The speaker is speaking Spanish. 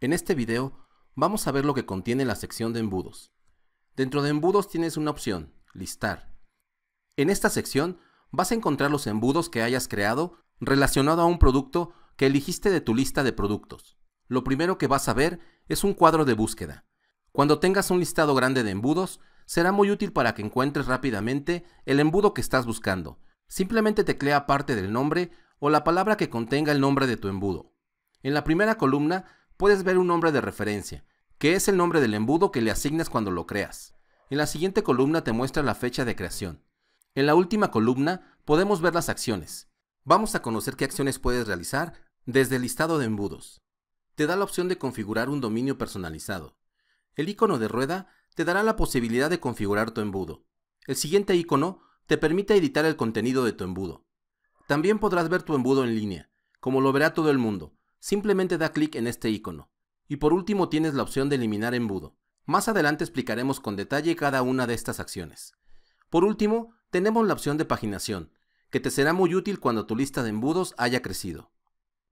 En este video vamos a ver lo que contiene la sección de embudos. Dentro de embudos tienes una opción, listar. En esta sección vas a encontrar los embudos que hayas creado relacionado a un producto que elegiste de tu lista de productos. Lo primero que vas a ver es un cuadro de búsqueda. Cuando tengas un listado grande de embudos, será muy útil para que encuentres rápidamente el embudo que estás buscando. Simplemente teclea parte del nombre o la palabra que contenga el nombre de tu embudo. En la primera columna puedes ver un nombre de referencia, que es el nombre del embudo que le asignas cuando lo creas. En la siguiente columna te muestra la fecha de creación. En la última columna podemos ver las acciones. Vamos a conocer qué acciones puedes realizar desde el listado de embudos. Te da la opción de configurar un dominio personalizado. El icono de rueda te dará la posibilidad de configurar tu embudo. El siguiente icono te permite editar el contenido de tu embudo. También podrás ver tu embudo en línea, como lo verá todo el mundo, Simplemente da clic en este icono. Y por último tienes la opción de eliminar embudo. Más adelante explicaremos con detalle cada una de estas acciones. Por último, tenemos la opción de paginación, que te será muy útil cuando tu lista de embudos haya crecido.